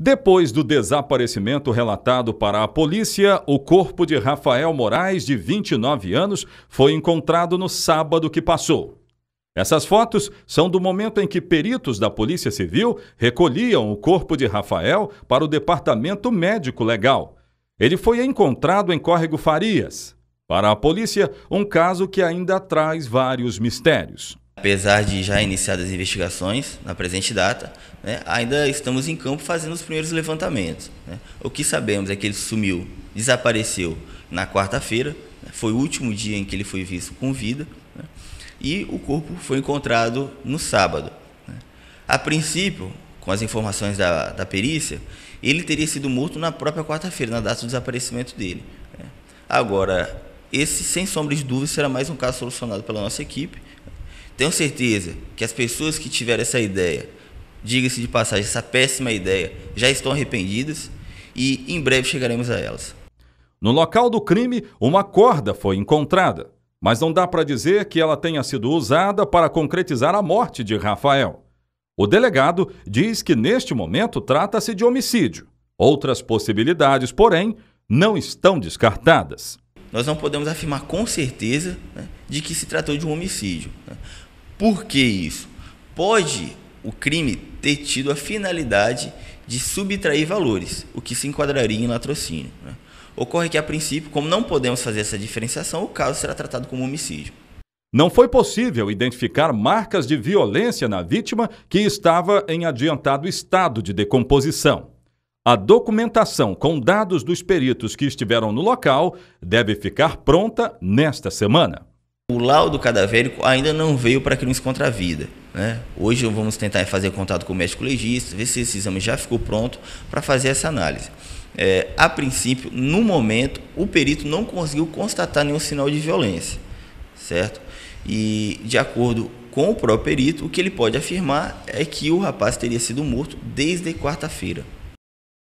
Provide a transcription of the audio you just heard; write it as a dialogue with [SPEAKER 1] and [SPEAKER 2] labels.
[SPEAKER 1] Depois do desaparecimento relatado para a polícia, o corpo de Rafael Moraes, de 29 anos, foi encontrado no sábado que passou. Essas fotos são do momento em que peritos da Polícia Civil recolhiam o corpo de Rafael para o Departamento Médico Legal. Ele foi encontrado em Córrego Farias. Para a polícia, um caso que ainda traz vários mistérios.
[SPEAKER 2] Apesar de já iniciadas as investigações na presente data, né, ainda estamos em campo fazendo os primeiros levantamentos. Né. O que sabemos é que ele sumiu, desapareceu na quarta-feira, né, foi o último dia em que ele foi visto com vida, né, e o corpo foi encontrado no sábado. Né. A princípio, com as informações da, da perícia, ele teria sido morto na própria quarta-feira, na data do desaparecimento dele. Né. Agora, esse, sem sombra de dúvida, será mais um caso solucionado pela nossa equipe tenho certeza que as pessoas que tiveram essa ideia, diga-se de passagem, essa péssima ideia,
[SPEAKER 1] já estão arrependidas e em breve chegaremos a elas. No local do crime, uma corda foi encontrada, mas não dá para dizer que ela tenha sido usada para concretizar a morte de Rafael. O delegado diz que neste momento trata-se de homicídio. Outras possibilidades, porém, não estão descartadas. Nós não podemos afirmar com certeza né, de que se tratou de um homicídio.
[SPEAKER 2] Por que isso? Pode o crime ter tido a finalidade de subtrair valores, o que se enquadraria em latrocínio. Né? Ocorre que, a princípio, como não
[SPEAKER 1] podemos fazer essa diferenciação, o caso será tratado como homicídio. Não foi possível identificar marcas de violência na vítima que estava em adiantado estado de decomposição. A documentação com dados dos peritos que estiveram no local deve ficar pronta nesta semana o laudo cadavérico ainda não veio para crimes
[SPEAKER 2] contra a vida. Né? Hoje vamos tentar fazer contato com o médico legista, ver se esse exame já ficou pronto para fazer essa análise. É, a princípio, no momento, o perito não conseguiu constatar nenhum sinal de violência, certo? E de acordo com o próprio perito, o que ele pode afirmar é que o rapaz teria sido morto desde quarta-feira.